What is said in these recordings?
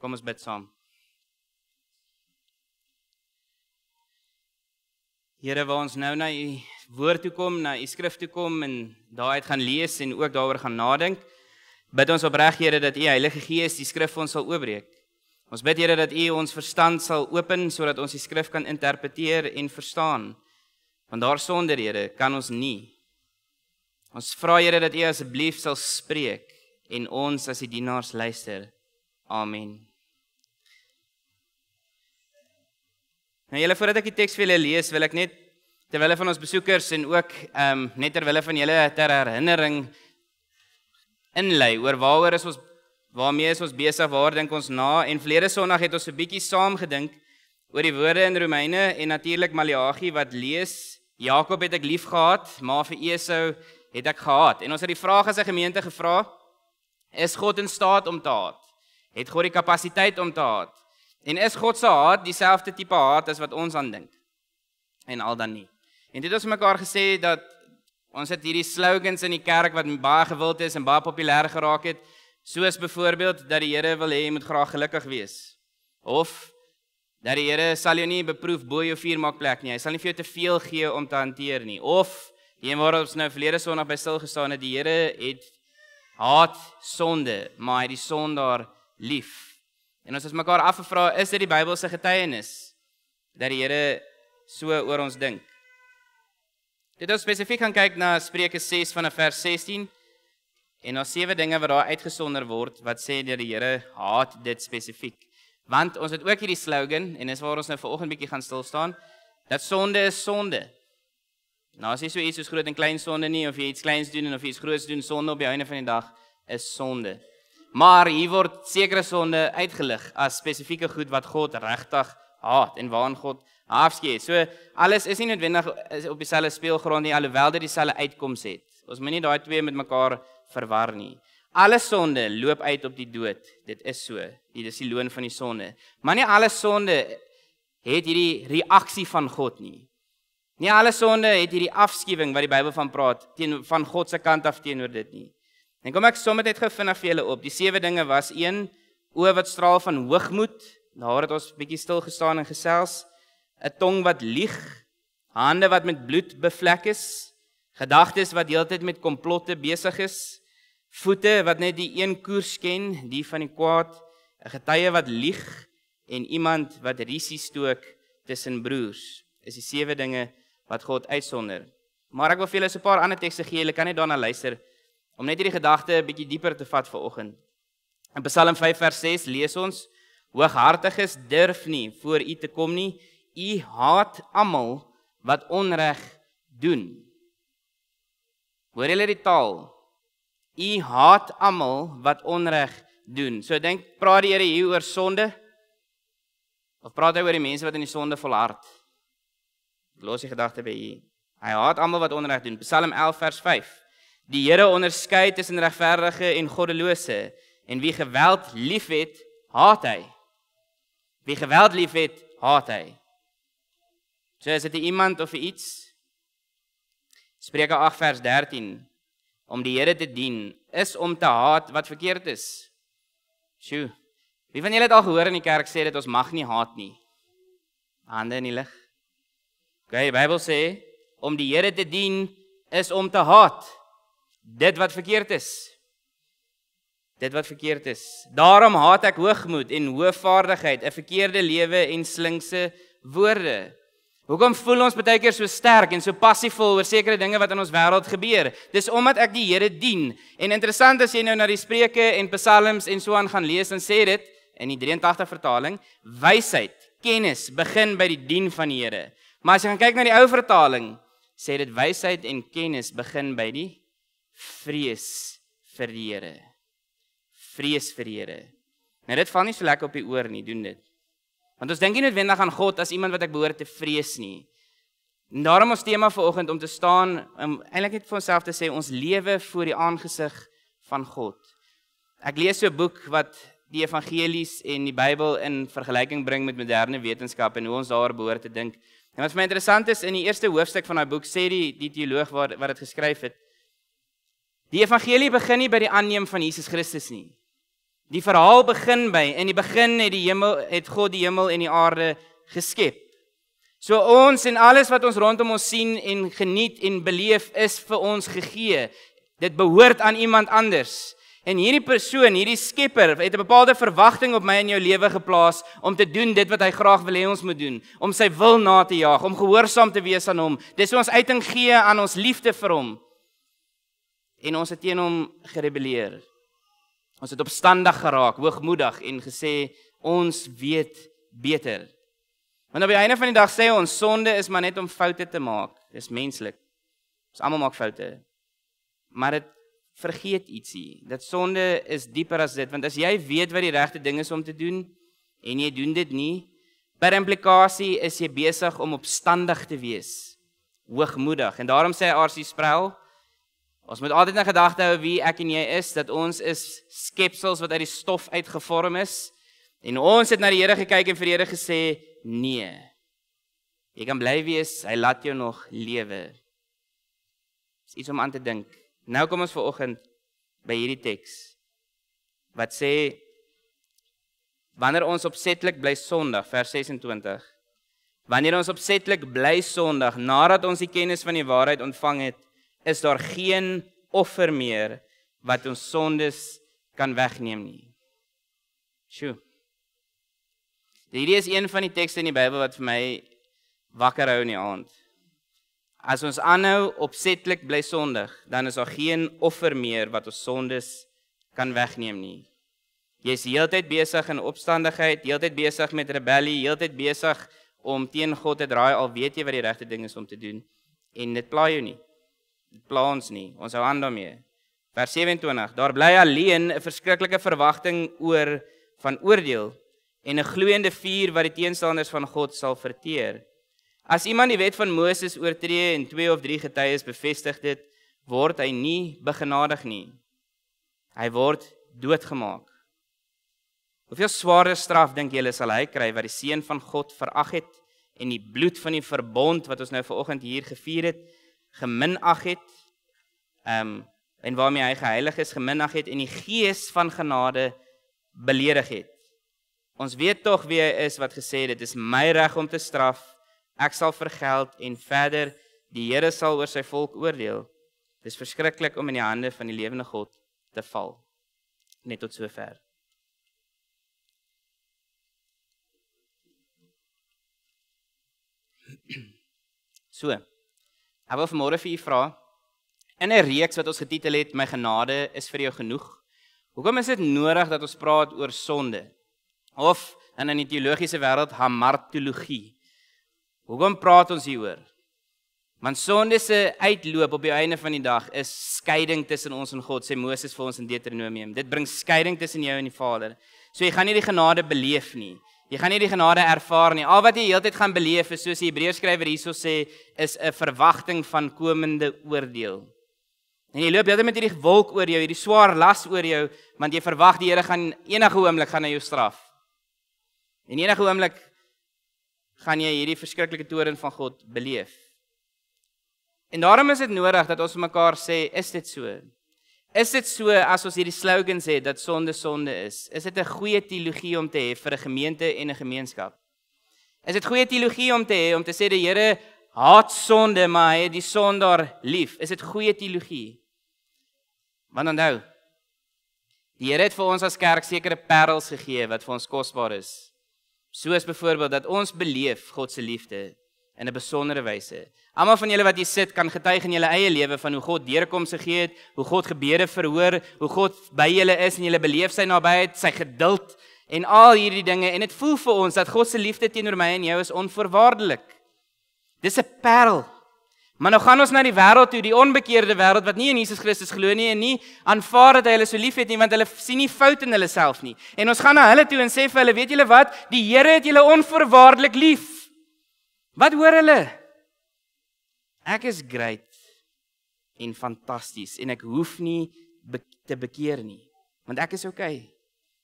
Kom ons bid saam. Here, waar ons nou na u woord toe kom, na u skrif toe kom en daaruit gaan lees en ook daaroor gaan nadink. Bid ons opreg Here dat u Heilige Gees die skrif vir ons sal oopbreek. Ons bid Here dat u ons verstand sal open sodat ons die skrif kan interpreteer en verstaan. Want daarsonder Here kan ons nie. Ons vra Here dat u asseblief sal spreek en ons as die dienaars luister. Amen. Nou julle voordat ek die teks vir julle lees, wil ek net terwyl hulle van ons besoekers en ook ehm um, net terwyl van julle ter herinnering inlei oor waaroor is ons waarmee is ons besig, waar dink ons na en verlede Sondag het ons 'n bietjie saam gedink oor die woorde in Romeine en natuurlik Maleagi wat lees Jakob het ek liefgehad, maar vir Esau het ek gehaat. En ons het die vraag aan sy gemeente gevra: Is God in staat om te haat? Het God die kapasiteit om te haat? En is God se hart dieselfde tipe hart as wat ons aandink? En al dan nie. En dit het ons mekaar gesê dat ons het hierdie slogans in die kerk wat baie gewild is en baie populêr geraak het, soos byvoorbeeld dat die Here wil hê jy moet graag gelukkig wees of dat die Here sal jou nie beproef bo jou vuur maak plek nie. Hy sal nie vir jou te veel gee om te hanteer nie. Of een waar ons nou verlede Sondag by stil gestaan het, die Here het haat sonde, maar hy het die sondaar lief. En ons het mekaar afgevra, is dit die Bybel se getuienis dat die Here so oor ons dink? Dit is spesifiek gaan kyk na Spreuke 6 vanaf vers 16 en na sewe dinge wat daar uitgesonder word wat sê deur die Here haat dit spesifiek. Want ons het ook hierdie slogan en dis waar ons nou vanoggend bietjie gaan stil staan dat sonde is sonde. Nou as jy so iets soos groot en klein sonde nie of jy iets kleins doen en of jy iets groots doen sonde op die einde van die dag is sonde. Maar hier word sekere sonde uitgelig as spesifieke goed wat God regtig haat en waaraan God afskei. So alles is nie noodwendig op dieselfde speelgrond nie alhoewel dit dieselfde uitkoms het. Ons moenie daai twee met mekaar verwar nie. Alle sonde loop uit op die dood. Dit is so. Dit is die loon van die sonde. Maar nie alle sonde het hierdie reaksie van God nie. Nie alle sonde het hierdie afskewing wat die Bybel van praat teen van God se kant af teenoor dit nie. En kom ek som dit gou vinnig vir julle op. Die sewe dinge was 1 oë wat straal van hoogmoed, nadat nou ons bietjie stil gestaan en gesels, 'n tong wat lieg, hande wat met bloed bevlek is, gedagtes wat heeltyd met komplotte besig is, voete wat net die een koers ken, die van die kwaad, 'n getuie wat lieg en iemand wat risie stook tussen broers. Is die sewe dinge wat God uitsonder. Maar ek wil vir julle 'n paar ander tekste gee. Julle kan net daarna luister om net hierdie gedagte 'n bietjie dieper te vat vir oggend. In Psalm 5 vers 6 lees ons: Hooghartiges durf nie voor U te kom nie. U haat almal wat onreg doen. Hoor julle die taal? U haat almal wat onreg doen. So dink, praat die Here hier oor sonde? Of praat hy oor die mense wat in die sonde volhard? Los die gedagte by hier. Hy haat almal wat onreg doen. Psalm 11 vers 5. Die Here onderskei tussen regverdige en goddelose en wie geweld liefhet, haat hy. Wie geweld liefhet, haat hy. So is dit iemand of iets. Spreuke 8 vers 13. Om die Here te dien is om te haat wat verkeerd is. Sjoe. Wie van julle het al gehoor in die kerk sê dat ons mag nie haat nie? Hande in die lig. Gae, okay, die Bybel sê om die Here te dien is om te haat dit wat verkeerd is. Dit wat verkeerd is. Daarom haat ek hoogmoed en hoofvaardigheid, 'n verkeerde lewe en slinkse woorde. Hoekom voel ons baie keer so sterk en so passiefvol oor sekere dinge wat in ons wêreld gebeur? Dis omdat ek die Here dien. En interessant as jy nou na die Spreuke en Psalms en so aan gaan lees en sê dit in die 83 vertaling, wysheid, kennis begin by die dien van die Here. Maar as jy gaan kyk na die ou vertaling, sê dit wysheid en kennis begin by die vrees vir die Here. Vrees vir die Here. Nou dit val nie so lekker op die oor nie, doen dit. Want ons dink nie noodwendig aan God as iemand wat ek behoort te vrees nie. En daarom ons tema vanoggend om te staan om eintlik net vir onsself te sê ons lewe voor die aangesig van God. Ek lees so 'n boek wat die evangelies en die Bybel in vergelyking bring met moderne wetenskap en hoe ons daar behoort te dink. En wat vir my interessant is in die eerste hoofstuk van daai boek sê die die teoloog waar wat dit geskryf het, Die evangelie begin nie by die aanneem van Jesus Christus nie. Die verhaal begin by in die begin het die hemel het God die hemel en die aarde geskep. So ons en alles wat ons rondom ons sien en geniet en beleef is vir ons gegee. Dit behoort aan iemand anders. En hierdie persoon, hierdie skepper het 'n bepaalde verwagting op my en jou lewe geplaas om te doen dit wat hy graag wil hê ons moet doen, om sy wil na te jaag, om gehoorsaam te wees aan hom. Dis hoe ons uiting gee aan ons liefde vir hom en ons het teen hom gerebelleer. Ons het opstandig geraak, hoogmoedig en gesê ons weet beter. Want op die einde van die dag sê ons sonde is maar net om foute te maak. Dis menslik. Ons almal maak foute. Maar dit vergeet ietsie. Dat sonde is dieper as dit, want as jy weet wat die regte ding is om te doen en jy doen dit nie, per implikasie is jy besig om opstandig te wees, hoogmoedig. En daarom sê Arsie Sprell Ons moet altyd in gedagte hou wie ek en jy is, dat ons is skepsels wat uit die stof uitgevorm is. En ons het na die Here gekyk en vir die Here gesê: "Nee. Jy kan bly wees, hy laat jou nog lewe." Dis iets om aan te dink. Nou kom ons veraloggend by hierdie teks wat sê wanneer ons opsetlik bly sondig, vers 26. Wanneer ons opsetlik bly sondig nadat ons die kennis van die waarheid ontvang het, is daar geen offer meer wat ons sondes kan wegneem nie. Sjoe. Hierdie is een van die tekste in die Bybel wat vir my wakker hou in die aand. As ons aanhou opsetlik bly sondig, dan is daar geen offer meer wat ons sondes kan wegneem nie. Jy is heeltyd besig in opstandigheid, heeltyd besig met rebellie, heeltyd besig om teen God te draai al weet jy wat die regte ding is om te doen en dit plaai jou nie pla ons nie. Ons hou aan daarmee. Vers 27. Daar bly alleen 'n verskriklike verwagting oor van oordeel en 'n gloeiende vuur wat die teenstanders van God sal verteer. As iemand die wet van Moses oortree en twee of drie getuies bevestig dit, word hy nie begenadig nie. Hy word doodgemaak. Hoeveel swaarder straf dink julle sal hy kry wat die seun van God verag het en die bloed van die verbond wat ons nou ver oggend hier gevier het? geminag het um, en waarmee hy geheilig is geminag het en die gees van genade beledig het. Ons weet tog wie hy is wat gesê het dit is my reg om te straf. Ek sal vergeld en verder die Here sal oor sy volk oordeel. Dis verskriklik om in die hande van die lewende God te val. Net tot sover. So. Ver. so. Ek wil vanmôre vir u vra in 'n reeks wat ons getitel het My genade is vir jou genoeg. Hoekom is dit nodig dat ons praat oor sonde? Of in 'n teologiese wêreld hamartologie. Hoekom praat ons hieroor? Want sonde se uitloop op die einde van die dag is skeiding tussen ons en God, sê Moses vir ons in Deuteronomium. Dit bring skeiding tussen jou en die Vader. So jy gaan nie die genade beleef nie. Jy gaan nie die genade ervaar nie. Al wat jy heeltyd gaan beleef is soos die Hebreërs skrywer hierso sê, is 'n verwagting van komende oordeel. En jy loop heeltyd met hierdie wolk oor jou, hierdie swaar las oor jou, want jy verwag die Here gaan enige oomblik gaan hy jou straf. En enige oomblik gaan jy hierdie verskriklike toorn van God beleef. En daarom is dit nodig dat ons mekaar sê, is dit so? Is dit so as ons hierdie slogans het dat sonde sonde is? Is dit 'n goeie teologie om te hê vir 'n gemeente en 'n gemeenskap? Is dit goeie teologie om te hê om te sê die Here haat sonde, maar hy het die sondaar lief? Is dit goeie teologie? Want onthou, die Here het vir ons as kerk sekere parels gegee wat vir ons kosbaar is. Soos byvoorbeeld dat ons beleef God se liefde, in 'n besondere wyse. Almal van julle wat hier sit kan getuig in julle eie lewe van hoe God deurkomse gegee het, hoe God gebede verhoor, hoe God by julle is en julle beleef sy nabyheid, sy geduld en al hierdie dinge en dit voel vir ons dat God se liefde teenoor my en jou is onvoorwaardelik. Dis 'n parel. Maar nou gaan ons na die wêreld toe, die onbekeerde wêreld wat nie in Jesus Christus glo nie en nie aanvaar dat hy hulle so liefhet nie want hulle sien nie foute in hulle self nie. En ons gaan na hulle toe en sê vir hulle, weet julle wat? Die Here het julle onvoorwaardelik lief. Wat hoor hulle? Ek is great en fantasties en ek hoef nie be te bekeer nie, want ek is okay.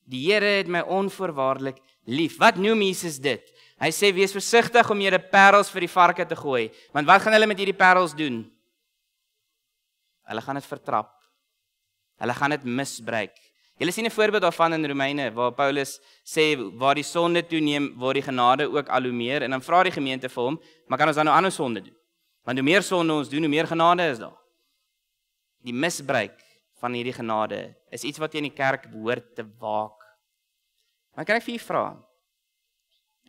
Die Here het my onvoorwaardelik lief. Wat noem Jesus dit? Hy sê wees versigtig om jare parels vir die varke te gooi, want wat gaan hulle met hierdie parels doen? Hulle gaan dit vertrap. Hulle gaan dit misbruik. Julle sien 'n voorbeeld daarvan in Romeine waar Paulus sê waar die sonde toeneem, word die genade ook al hoe meer en dan vra die gemeente vir hom, "Maar kan ons dan nou ander sonde doen?" Want hoe meer sonde ons doen, hoe meer genade is daar. Die misbruik van hierdie genade is iets wat jy in die kerk behoort te waak. Maar kan ek vir u vra?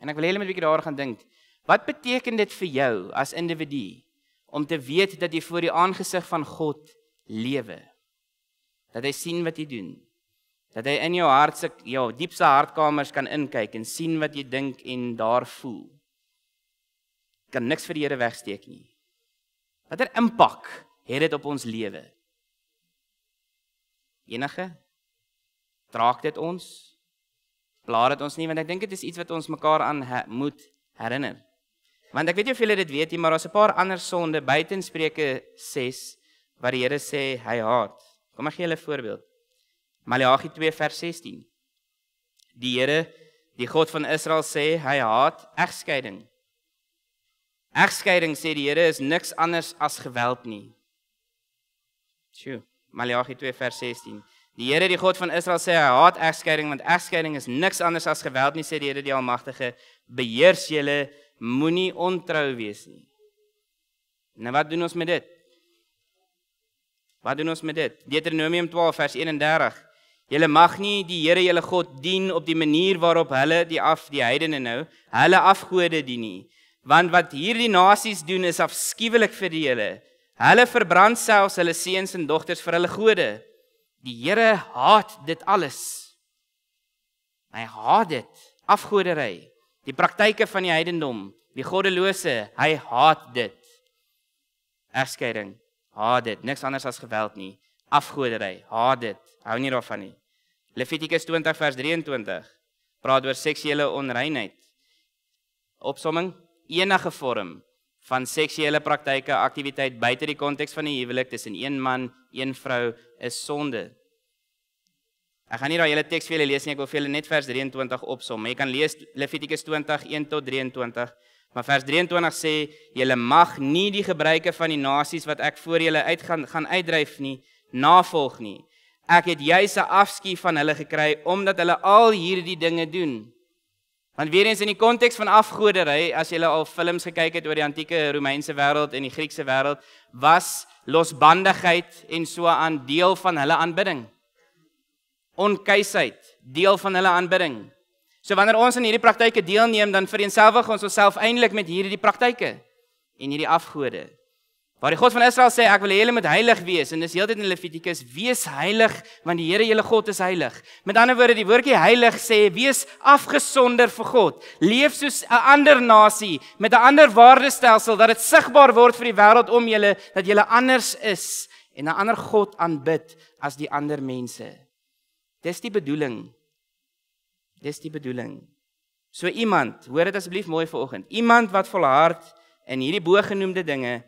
En ek wil hê julle moet 'n bietjie daaroor gaan dink. Wat beteken dit vir jou as individu om te weet dat jy voor die aangesig van God lewe? Dat hy sien wat jy doen, Dat hy in jou hart se jou diepste hartkamers kan inkyk en sien wat jy dink en daar voel. Kan niks vir die Here wegsteek nie. Watter impak het dit op ons lewe? Enige? Draak dit ons? Blaar dit ons nie want ek dink dit is iets wat ons mekaar aan he moet herinner. Want ek weet jy hoeveel dit weet jy, maar daar's 'n paar ander sonde buiten Spreuke 6 wat die Here sê hy haat. Kom ek gee julle 'n voorbeeld. Maleagi 2:16. Die Here, die God van Israel sê, hy haat egskeiding. Egskeiding sê die Here is niks anders as geweld nie. Sjoe, Maleagi 2:16. Die Here, die God van Israel sê hy haat egskeiding want egskeiding is niks anders as geweld nie sê die Here die Almagtige. Beheers julle moenie ontrou wees nie. Nou wat doen ons met dit? Wat doen ons met dit? Deuteronomium 12 vers 31. Julle mag nie die Here julle God dien op die manier waarop hulle die af die heidene nou hulle afgode dien nie want wat hierdie nasies doen is afskuwelik vir die Here hulle verbrand selfs hulle seuns en dogters vir hulle gode die Here haat dit alles hy haat dit afgodery die praktyke van die heidendom die goddelose hy haat dit egskeiding haat dit niks anders as geweld nie afgodery, haat dit, hou nie daarvan nie. Levitikus 20 vers 23 praat oor seksuele onreinheid. Opsomming: enige vorm van seksuele praktyke, aktiwiteit buite die konteks van die huwelik tussen een man, een vrou is sonde. Ek gaan nie daai hele teks vir julle lees nie, ek wil vir julle net vers 23 opsom. Jy kan lees Levitikus 20:1 tot 23, maar vers 23 sê: "Julle mag nie die gebruike van die nasies wat ek voor julle uitgaan gaan uitdryf nie." navolg nie. Ek het juis 'n afskie van hulle gekry omdat hulle al hierdie dinge doen. Want weer eens in die konteks van afgodery, as jy al films gekyk het oor die antieke Romeinse wêreld en die Griekse wêreld, was losbandigheid en so aan deel van hulle aanbidding. Onkeisheid, deel van hulle aanbidding. So wanneer ons aan hierdie praktyke deelneem, dan vereenselwig ons onsself eintlik met hierdie praktyke en hierdie afgode. Waar die God van Israel sê ek wil hê julle moet heilig wees en dis heeltyd in Levitikus wees heilig want die Here julle God is heilig. Met ander woorde die woordjie heilig sê wees afgesonder vir God. Leef soos 'n ander nasie met 'n ander waardestelsel dat dit sigbaar word vir die wêreld om julle dat julle anders is en 'n ander God aanbid as die ander mense. Dis die bedoeling. Dis die bedoeling. So iemand, hoor dit asseblief mooi vanoggend. Iemand wat volhard in hierdie bo genoemde dinge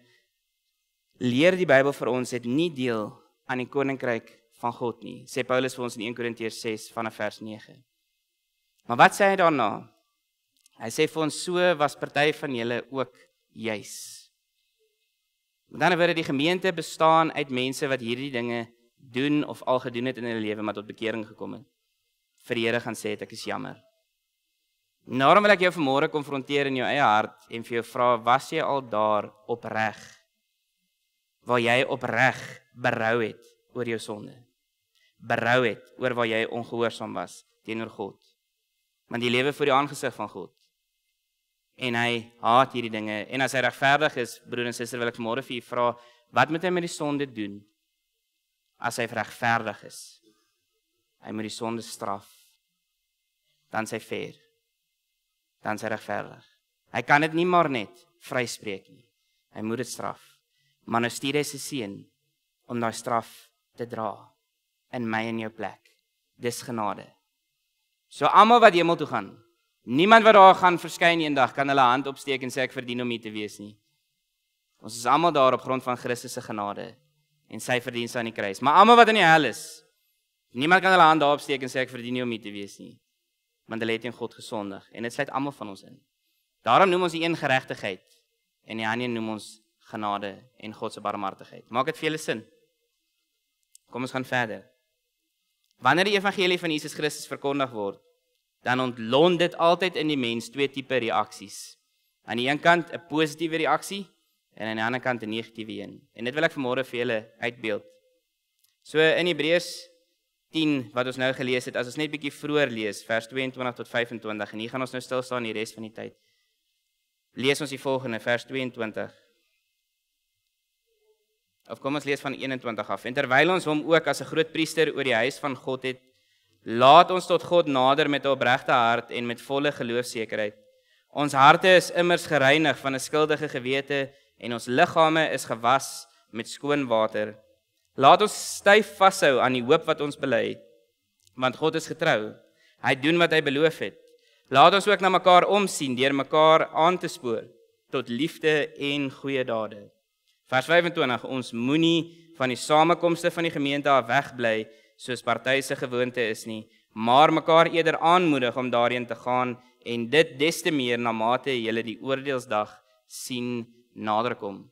leer die Bybel vir ons het nie deel aan die koninkryk van God nie, sê Paulus vir ons in 1 Korintiërs 6 vanaf vers 9. Maar wat sê hy daarna? Hy sê vir ons so was party van julle ook juis. Met ander woorde, die gemeente bestaan uit mense wat hierdie dinge doen of al gedoen het in hulle lewe maar tot bekering gekom het. Vir die Here gaan sê ek is jammer. Normaal wil ek jou vanmôre konfronteer in jou eie hart en vir jou vra was jy al daar opreg? waar jy opreg berou het oor jou sonde. Berou het oor waar jy ongehoorsaam was teenoor God. Want jy lewe voor die aangesig van God. En hy haat hierdie dinge en as hy regverdig is, broer en suster, wil ek môre vir u vra, wat moet hy met die sonde doen? As hy regverdig is, hy moet die sonde straf. Dan sy fair. Dan sy regverdig. Hy kan dit nie maar net vryspreek nie. Hy moet dit straf maar nou stuur hy sy seun om daai straf te dra in my en jou plek. Dis genade. So almal wat hemel toe gaan, niemand wat daar gaan verskyn eendag kan hulle hand opsteek en sê ek verdien om hier te wees nie. Ons is almal daar op grond van Christus se genade en sy verdienste aan die kruis. Maar almal wat in die hel is, niemand kan hulle hand daar opsteek en sê ek verdien nie om hier te wees nie. Want hulle het teen God gesondig en dit sluit almal van ons in. Daarom noem ons die een geregtigheid en die ander noem ons genade en God se barmhartigheid. Maak dit vir julle sin. Kom ons gaan verder. Wanneer die evangelie van Jesus Christus verkondig word, dan ontlon dit altyd in die mens twee tipe reaksies. Aan die een kant 'n positiewe reaksie en aan die ander kant 'n negatiewe een. En dit wil ek vanmôre vir julle uitbeeld. So in Hebreërs 10 wat ons nou gelees het, as ons net bietjie vroeër lees, vers 22 tot 25 en hier gaan ons nou stil staan die res van die tyd. Lees ons die volgende vers 22. Of kom ons lees van 21 af. En terwyl ons hom ook as 'n groot priester oor die huis van God het, laat ons tot God nader met 'n opregte hart en met volle geloofsekerheid. Ons harte is immers gereinig van 'n skuldige gewete en ons liggame is gewas met skoon water. Laat ons styf vashou aan die hoop wat ons bely, want God is getrou. Hy doen wat hy beloof het. Laat ons ook na mekaar omsien deur mekaar aan te spoor tot liefde en goeie dade. Vers 25: Ons moenie van die samekomste van die gemeente af wegbly soos party se gewoonte is nie, maar mekaar eerder aanmoedig om daarheen te gaan en dit des te meer na mate jy die oordeelsdag sien naderkom.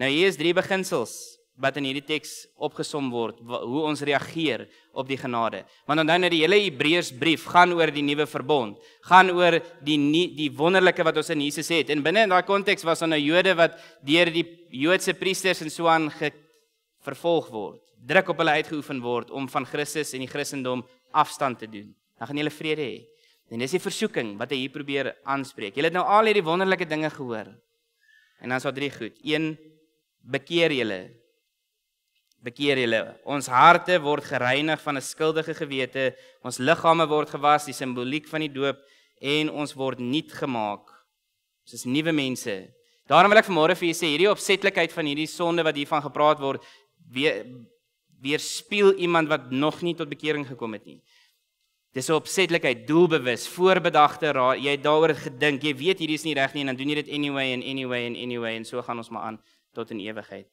Nou hier is drie beginsels wat in hierdie teks opgesom word hoe ons reageer op die genade. Want onthou net die hele Hebreërsbrief gaan oor die nuwe verbond, gaan oor die nie, die wonderlike wat ons in Jesus het. En binne in daai konteks was daar 'n nou Jode wat deur die Joodse priesters en so aan vervolg word, druk op hulle uitgeoefen word om van Christus en die Christendom afstand te doen. Dan gaan hulle vrede hê. En dis die versoeking wat hy hier probeer aanspreek. Julle het nou al hierdie wonderlike dinge gehoor. En dan is daar drie goed. 1 bekeer julle bekeer julle. Ons harte word gereinig van 'n skuldige gewete, ons liggame word gewas, die simboliek van die doop en ons word nuut gemaak. Ons is nuwe mense. Daarom wil ek vanmôre vir julle sê hierdie opsetlikheid van hierdie sonde wat hiervan gepraat word, weer weerspieël iemand wat nog nie tot bekering gekom het nie. Dis 'n opsetlikheid, doelbewus, voorbedagte raai. Jy het daaroor gedink, jy weet hierdie is nie reg nie en dan doen jy dit anyway en anyway en anyway en so gaan ons maar aan tot in ewigheid.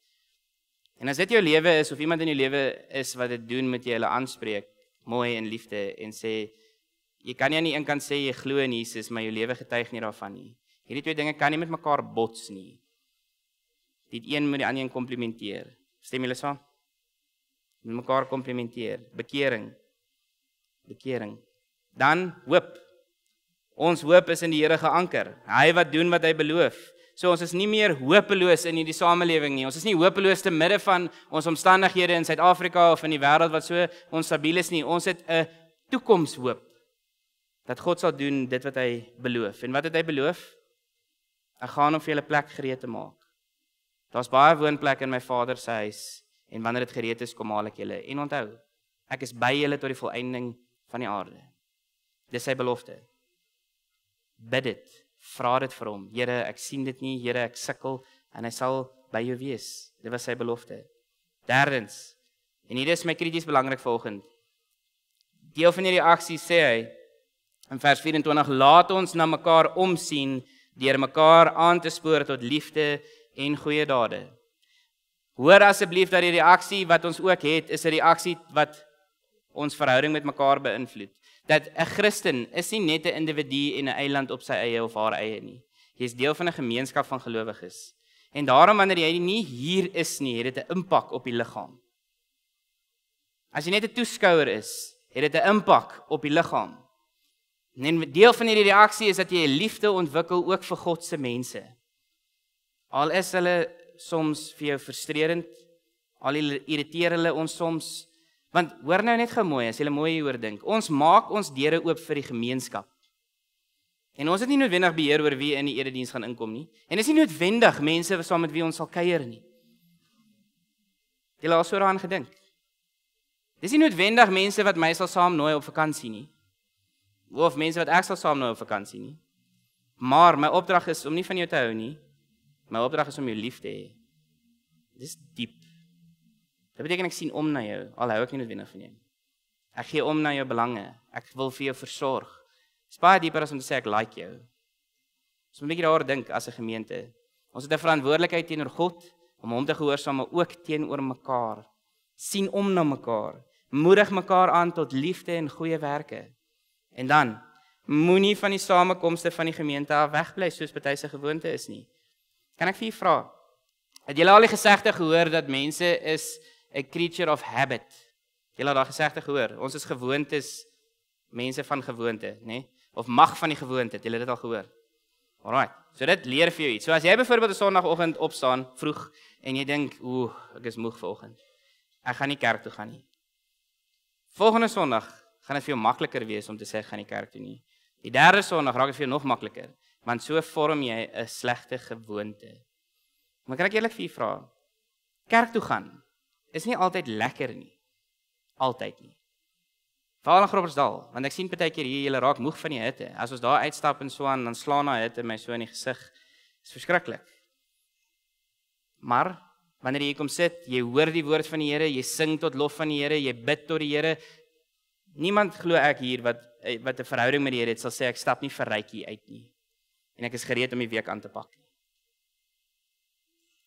En as dit jou lewe is of iemand in jou lewe is wat dit doen met jy hulle aanspreek mooi en liefde en sê jy kan nie aan die een kant sê jy glo in Jesus maar jou lewe getuig nie daarvan nie. Hierdie twee dinge kan nie met mekaar bots nie. Dit een moet die ander een komplimenteer. Stem julle saam? Met mekaar komplimenteer. Bekering. Bekering. Dan hoop. Ons hoop is in die Here geanker. Hy wat doen wat hy beloof, So ons is nie meer hopeloos in hierdie samelewing nie. Ons is nie hopeloos te midde van ons omstandighede in Suid-Afrika of in die wêreld wat so onstabiel is nie. Ons het 'n toekomshoop dat God sal doen dit wat hy beloof. En wat het hy beloof? Ek gaan hom vir julle plek gereed te maak. Daar's baie woonplek in my Vader se huis en wanneer dit gereed is, kom haal ek julle. En onthou, ek is by julle tot die volëinding van die aarde. Dis sy belofte. Bid dit vra dit vir hom. Here, ek sien dit nie. Here, ek sukkel en hy sal by jou wees. Dit was sy belofte. Derdens. En hier is my krities belangrik vanoggend. Deel van hierdie aksie sê hy in vers 24 laat ons na mekaar omsien deur mekaar aan te spoor tot liefde en goeie dade. Hoor asseblief dat hierdie aksie wat ons ook het, is 'n reaksie wat ons verhouding met mekaar beïnvloed dat 'n Christen is nie net 'n individu en 'n eiland op sy eie of haar eie nie. Jy's deel van 'n gemeenskap van gelowiges. En daarom wanneer jy nie hier is nie, het dit 'n impak op die liggaam. As jy net 'n toeskouer is, het dit 'n impak op die liggaam. En deel van hierdie reaksie is dat jy 'n liefde ontwikkel ook vir God se mense. Al is hulle soms vir jou frustrerend, al irriteer hulle ons soms, Want hoor nou net gou mooi as jy mooi hieroor dink. Ons maak ons deure oop vir die gemeenskap. En ons het nie noodwendig beheer oor wie in die erediens gaan inkom nie. En is nie noodwendig mense saam met wie ons sal kuier nie. Jy laat so daaraan gedink. Dis nie noodwendig mense wat my sal saamnooi op vakansie nie. Of mense wat ek sal saamnooi op vakansie nie. Maar my opdrag is om nie van jou te hou nie. My opdrag is om jou lief te hê. Dis diep. Dit beteken ek sien om na jou al hou ek nie noodwendig van jou nie. Ek gee om na jou belange. Ek wil vir jou versorg. Dit is baie dieper as om te sê ek like jou. Ons moet 'n bietjie daaroor dink as 'n gemeente. Ons het 'n verantwoordelikheid teenoor God om hom te gehoorsaam maar ook teenoor mekaar. sien om na mekaar. Moedig mekaar aan tot liefde en goeie werke. En dan moenie van die samekomste van die gemeente af wegbly soos baie se gewoonte is nie. Kan ek vir u vra? Het julle al die gesegde gehoor dat mense is a creature of habit. Julle het daai gesegde gehoor. Ons is gewoontes mense van gewoonte, nê? Nee? Of mag van die gewoonte. Julle het dit al gehoor. Alraight. So dit leer vir jou iets. So as jy byvoorbeeld op Sondagoggend opstaan vroeg en jy dink, "Ooh, ek is moeg vanoggend. Ek gaan nie kerk toe gaan nie." Volgende Sondag gaan dit vir jou makliker wees om te sê ek gaan nie kerk toe nie. Die derde Sondag raak dit vir jou nog makliker, want so vorm jy 'n slegte gewoonte. Maar kan ek eerlik vir u vra? Kerk toe gaan is nie altyd lekker nie. Altyd nie. Veral in Groblersdal, want ek sien baie keer hier julle raak moeg van die hitte. As ons daar uitstap en so aan dan slaan daai hitte my so in die gesig. Dit is verskriklik. Maar wanneer jy hier kom sit, jy hoor die woord van die Here, jy sing tot lof van die Here, jy bid tot die Here. Niemand glo ek hier wat eh, wat 'n verhouding met die Here het sal sê ek stap nie vir rykie uit nie. En ek is gereed om die week aan te pak.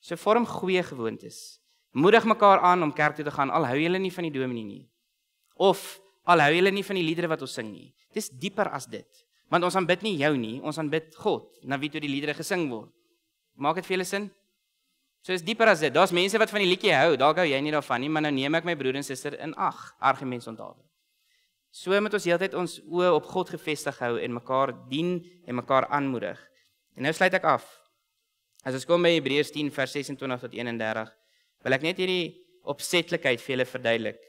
So vorm goeie gewoontes Moedig mekaar aan om kerk toe te gaan al hou julle nie van die dominee nie. Of al hou julle nie van die liedere wat ons sing nie. Dis dieper as dit. Want ons aanbid nie jou nie, ons aanbid God, na wie toe die liedere gesing word. Maak dit vir julle sin? So is dieper as dit. Daar's mense wat van die liedjie hou, dalk hou jy nie daarvan nie, maar nou neem ek my broer en suster in ag, argumente onthou. So moet ons heeltyd ons oë op God gefestig hou en mekaar dien en mekaar aanmoedig. En nou sluit ek af. As ons kom by Hebreërs 10 vers 26 tot 31 wil ek net hierdie opsetlikheid vir julle verduidelik.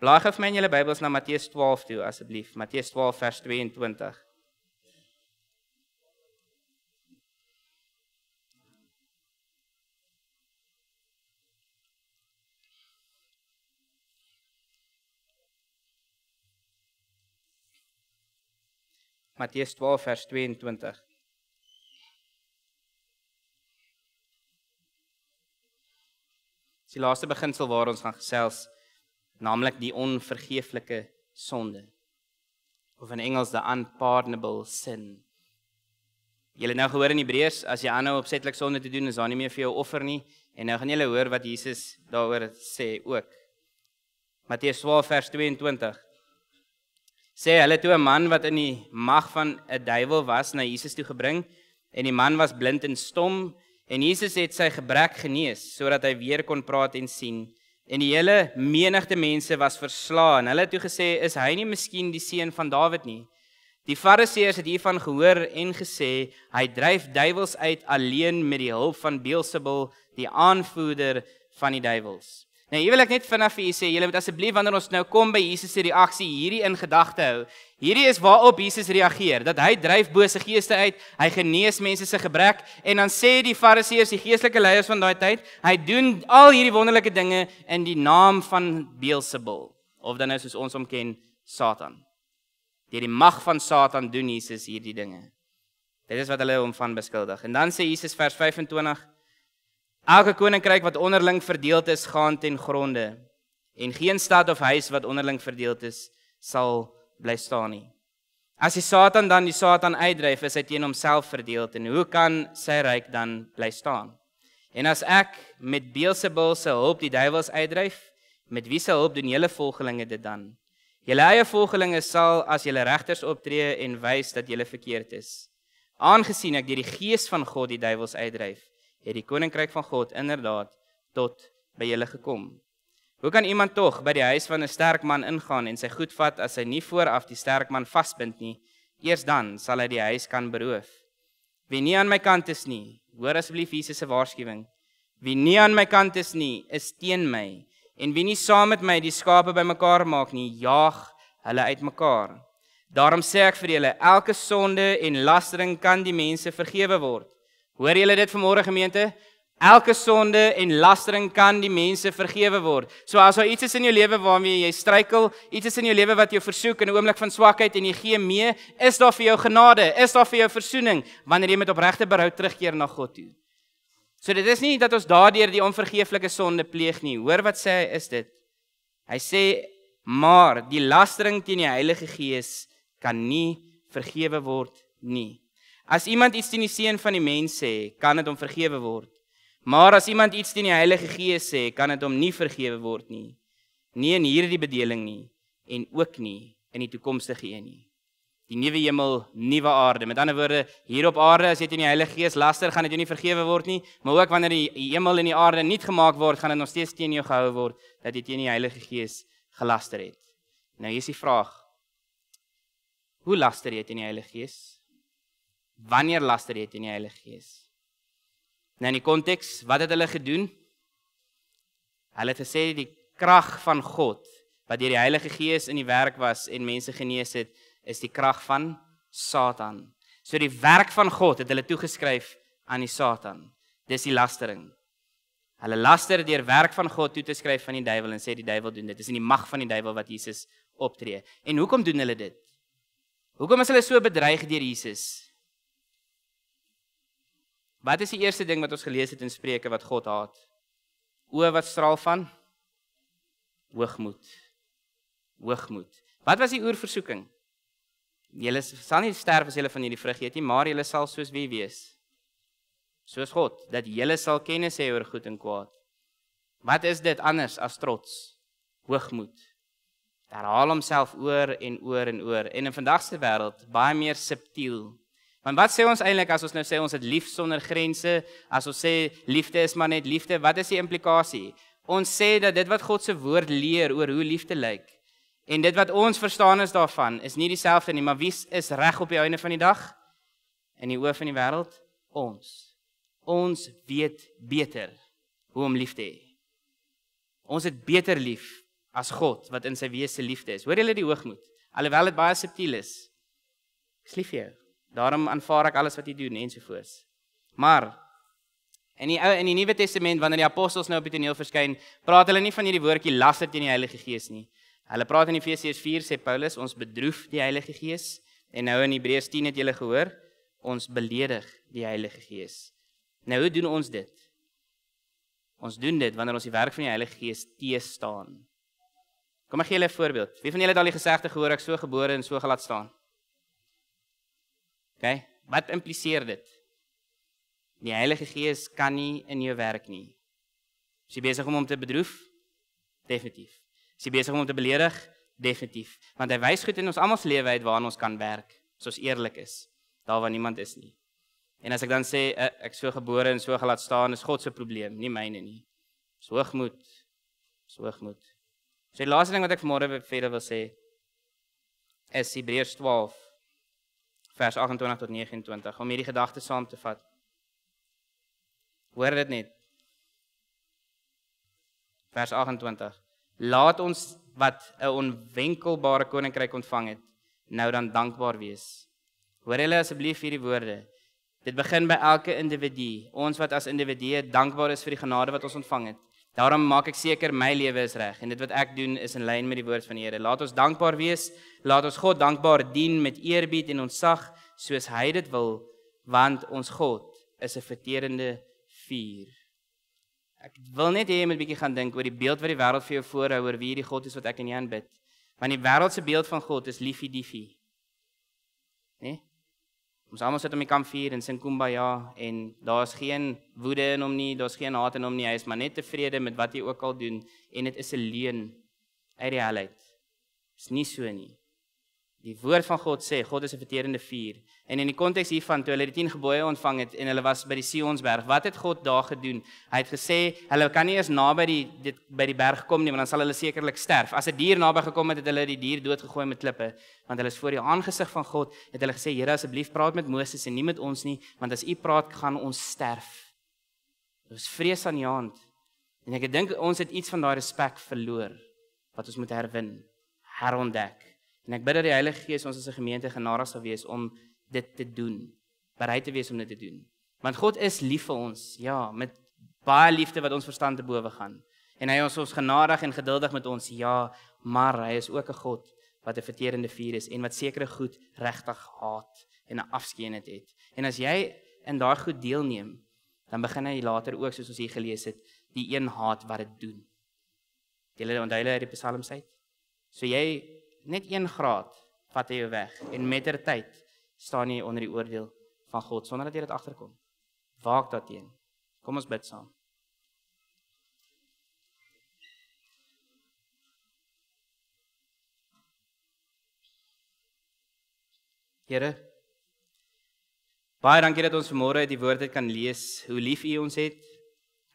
Blaai gou vir my in julle Bybels na Matteus 12 toe asseblief, Matteus 12 vers 22. Matteus 12 vers 22. die laaste beginsel waar ons gaan gesels, naamlik die onvergeeflike sonde. Of in Engels the unpardonable sin. Jy het nou gehoor in Hebreërs, as jy aanhou opsetlik sonde te doen, is daar nie meer vir jou offer nie. En nou gaan julle hoor wat Jesus daaroor sê ook. Matteus 12 vers 22. Sê hulle toe 'n man wat in die mag van 'n duiwel was na Jesus toe gebring en die man was blind en stom En Jesus het sy gebrek genees sodat hy weer kon praat en sien. En die hele menigte mense was verslaan. Hulle het toe gesê, "Is hy nie miskien die seun van Dawid nie?" Die Fariseërs het hiervan gehoor en gesê, "Hy dryf duiwels uit alleen met die hulp van Beelsebul, die aanvoerder van die duiwels." Nou hier wil ek net vinnig vir julle sê, julle moet asseblief wanneer ons nou kom by Jesus se reaksie hierdie in gedagte hou. Hierdie is waarop Jesus reageer, dat hy dryf bose geeste uit, hy genees mense se gebrek en dan sê die fariseërs, die geestelike leiers van daai tyd, hy doen al hierdie wonderlike dinge in die naam van Beelzebul, of dan is nou soos ons hom ken, Satan. Deur die mag van Satan doen Jesus hierdie dinge. Dit is wat hulle hom van beskuldig. En dan sê Jesus vers 25 Elke koninkryk wat onderling verdeel is, gaan ten gronde en geen stad of huis wat onderling verdeel is, sal bly staan nie. As die Satan dan die Satan uitdryf, is hy teen homself verdeel en hoe kan sy ryk dan bly staan? En as ek met Beelzebul se hulp die duiwels uitdryf, met wie se hulp doen julle volgelinge dit dan? Julle eie volgelinge sal as julle regters optree en wys dat julle verkeerd is. Aangesien ek deur die gees van God die duiwels uitdryf, het die koninkryk van God inderdaad tot by julle gekom. Hoe kan iemand tog by die huis van 'n sterk man ingaan en sy goed vat as hy nie vooraf die sterk man vasbind nie? Eers dan sal hy die huis kan beroof. Wie nie aan my kant is nie, hoor asseblief Jesus se waarskuwing. Wie nie aan my kant is nie, is teen my en wie nie saam met my die skape bymekaar maak nie, jaag hulle uitmekaar. Daarom sê ek vir julle, elke sonde en lastering kan die mense vergewe word. Hoor julle dit vanmôre gemeente? Elke sonde en lastering kan die mense vergewe word. So as daar iets is in jou lewe waarmee jy struikel, iets is in jou lewe wat jou versoek in 'n oomblik van swakheid en jy gee mee, is daar vir jou genade, is daar vir jou versoening wanneer jy met opregte berou terugkeer na God toe. So dit is nie dat ons daardeur die onvergeeflike sonde pleeg nie. Hoor wat sê hy is dit? Hy sê maar die lastering teen die Heilige Gees kan nie vergewe word nie. As iemand iets teen die seun van die mens sê, kan dit hom vergewe word. Maar as iemand iets teen die Heilige Gees sê, kan dit hom nie vergewe word nie. Nie in hierdie bedeling nie en ook nie in die toekomstige een nie. Die nuwe hemel, nuwe aarde. Met ander woorde, hier op aarde as jy teen die Heilige Gees laster, gaan dit jou nie vergewe word nie, maar ook wanneer die hemel en die aarde nie gemaak word, gaan dit nog steeds teen jou gehou word dat jy teen die Heilige Gees gelaster het. Nou hier is die vraag. Hoe laster jy teen die Heilige Gees? wanneer laster jy teen die Heilige Gees? Nou in die konteks, wat het hulle gedoen? Hulle het gesê die krag van God wat deur die Heilige Gees in die werk was en mense genees het, is die krag van Satan. So die werk van God het hulle toegeskryf aan die Satan. Dis die lastering. Hulle laster deur werk van God toe te skryf van die duiwel en sê die duiwel doen dit. Dis in die mag van die duiwel wat Jesus optree. En hoekom doen hulle dit? Hoekom is hulle so bedreig deur Jesus? Wat is die eerste ding wat ons gelees het in Spreuke wat God haat? O wat straal van hoogmoed. Hoogmoed. Wat was die oerversoeking? Julle sal nie sterf as julle van hierdie vrug eet nie, maar julle sal soos wie wees? Soos God, dat julle sal kennis hê oor goed en kwaad. Wat is dit anders as trots? Hoogmoed. Herhaal homself oor en oor en oor en in vandag se wêreld baie meer subtiel Want wat sê ons eintlik as ons nou sê ons het lief sonder grense? As ons sê liefde is maar net liefde, wat is die implikasie? Ons sê dat dit wat God se woord leer oor hoe liefde lyk en dit wat ons verstaan is daarvan is nie dieselfde nie, maar wie is reg op die einde van die dag? In die oë van die wêreld ons. Ons weet beter hoe om lief te hê. Ons het beter lief as God wat in sy wese liefde is. Hoor jy hulle die hoogmoed? Alhoewel dit baie subtiel is. Ek is lief vir jou. Daarom aanvaar ek alles wat jy doen en so voort. Maar in die ou in die Nuwe Testament wanneer die apostels nou op die toneel verskyn, praat hulle nie van hierdie woordjie laster teen die Heilige Gees nie. Hulle praat in Efesiërs 4 sê Paulus ons bedroef die Heilige Gees en nou in Hebreërs 10 het julle gehoor ons beledig die Heilige Gees. Nou hoe doen ons dit? Ons doen dit wanneer ons die werk van die Heilige Gees teë staan. Kom ek gee julle 'n voorbeeld. Wie van julle het al die gesegde gehoor ek so gebore en so gelaat staan? Okay? Wat impliseer dit? Die Heilige Gees kan nie in jou werk nie. Is jy besig om hom te bedroef? Definitief. Is jy besig om hom te beledig? Definitief. Want hy wys goed in ons almal se lewe uit waar ons kan werk, as ons eerlik is, daar waar niemand is nie. En as ek dan sê eh, ek so gebore en so gelaat staan is God se probleem, nie myne nie. Dis hoogmoed. Dis hoogmoed. Sy so laaste ding wat ek vanmôre verder wil sê is Hebreërs 12 vers 28 tot 29 om hierdie gedagte saam te vat. Hoor dit net. Vers 28. Laat ons wat 'n onwenkelbare koninkryk ontvang het, nou dan dankbaar wees. Hoor julle asseblief hierdie woorde. Dit begin by elke individu. Ons wat as individue dankbaar is vir die genade wat ons ontvang het. Daarom maak ek seker my lewe is reg en dit wat ek doen is in lyn met die woord van die Here. Laat ons dankbaar wees. Laat ons God dankbaar dien met eerbied en ontsag soos hy dit wil want ons God is 'n verterende vuur. Ek wil net hê jy moet 'n bietjie gaan dink oor die beeld wat die wêreld vir jou voorhou oor wie hierdie God is wat ek en jy aanbid. Want die wêreld se beeld van God is liefie diefie. Né? Nee? Ons almal sit om die kampvuur en sing kumbaya en daar's geen woede in hom nie, daar's geen haat in hom nie. Hy is maar net tevrede met wat hy ook al doen en dit is 'n leuen uit die hel uit. Dit is nie so nie. Die woord van God sê God is 'n verterende vuur En in die konteks hiervan toe hulle die 10 gebooie ontvang het en hulle was by die Sionsberg, wat het God daar gedoen? Hy het gesê hulle kan nie eens naby die dit by die berg kom nie, want dan sal hulle sekerlik sterf. As 'n die dier naby gekom het, het hulle die dier doodgegooi met klippe, want hulle is voor die aangesig van God. Het hulle gesê: "Here, asseblief praat met Moses en nie met ons nie, want as U praat, gaan ons sterf." Dit was vrees aan Jaand. En ek dink ons het iets van daai respek verloor wat ons moet herwin, herontdek. En ek bid dat die Heilige Gees ons as 'n gemeente genadig sal wees om dit te doen. Bereid te wees om dit te doen. Want God is lief vir ons, ja, met baie liefde wat ons verstand te bowe gaan. En hy is ons genadig en geduldig met ons, ja, maar hy is ook 'n God wat 'n verterende vuur is en wat sekere goed regtig haat en 'n afskeen het, het. En as jy in daai goed deelneem, dan begin hy later ook soos ons hier gelees het, die een haat wat dit doen. Jy lê onthou hulle uit die psalms uit. So jy net 1 graad vat hy jou weg en met ter tyd staan jy onder die oordeel van God sonder dat jy dit agterkom. Waak daarteen. Kom ons bid saam. Here Baie dankie dat ons vanmôre uit die woord kan lees hoe lief U ons het.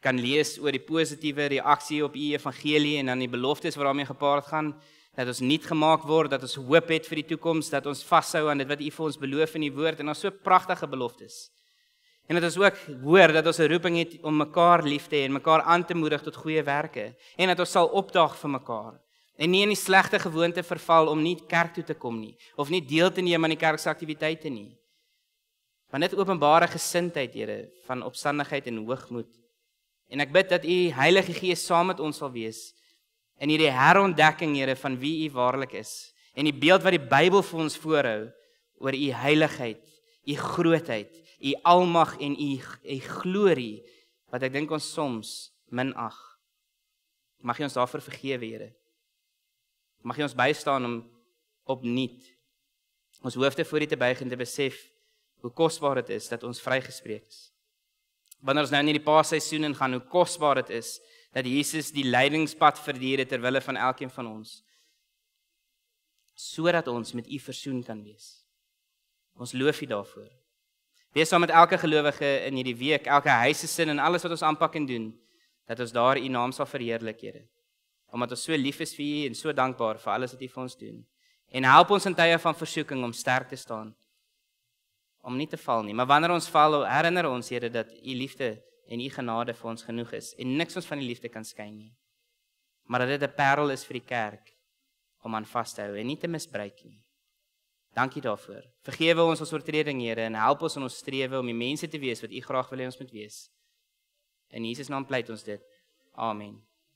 Kan lees oor die positiewe reaksie op U evangelie en dan die beloftes wat daarmee gepaard gaan dat ons nuut gemaak word, dat ons hoop het vir die toekoms, dat ons vashou aan dit wat U vir ons beloof in die woord en ons so pragtige beloftes. En dit is ook hoor dat ons 'n roeping het om mekaar lief te hê en mekaar aan te moedig tot goeie werke en dat ons sal opdaag vir mekaar en nie in die slegte gewoonte verval om nie kerk toe te kom nie of nie deel te neem aan die kerk se aktiwiteite nie. Want dit openbare gesindheid, Here, van opstandigheid en hoogmoed. En ek bid dat U Heilige Gees saam met ons sal wees in hierdie herontdekking Here van wie U waarlik is en die beeld wat die Bybel vir ons voorhou oor U heiligheid, U grootheid, U almag en U U glorie wat ek dink ons soms minag. Mag U ons daarvoor vergewe Here. Mag U ons bystaan om opnuut ons hoofde voor U te buig en te besef hoe kosbaar dit is dat ons vrygespreek is. Wanneer ons nou in hierdie paasseisoen ingaan, hoe kosbaar dit is dat Jesus die lydingspad verdier het ter wille van elkeen van ons sodat ons met U versoen kan wees. Ons loof U daarvoor. Wees saam met elke gelowige in hierdie week, elke huisesin en alles wat ons aanpak en doen, dat ons daar U naam sal verheerlik, Here. Omdat ons so lief is vir U en so dankbaar vir alles wat U vir ons doen. En help ons in tye van versoeking om sterk te staan. Om nie te val nie, maar wanneer ons val, herinner ons Here dat U liefde en u genade vir ons genoeg is en niks ons van die liefde kan skei nie. Maar dat dit 'n parel is vir die kerk om aan vas te hou en nie te misbruik nie. Dankie daarvoor. Vergewe ons ons oortredinge, Here, en help ons in ons strewe om die mense te wees wat U graag wil hê ons moet wees. In Jesus naam pleit ons dit. Amen.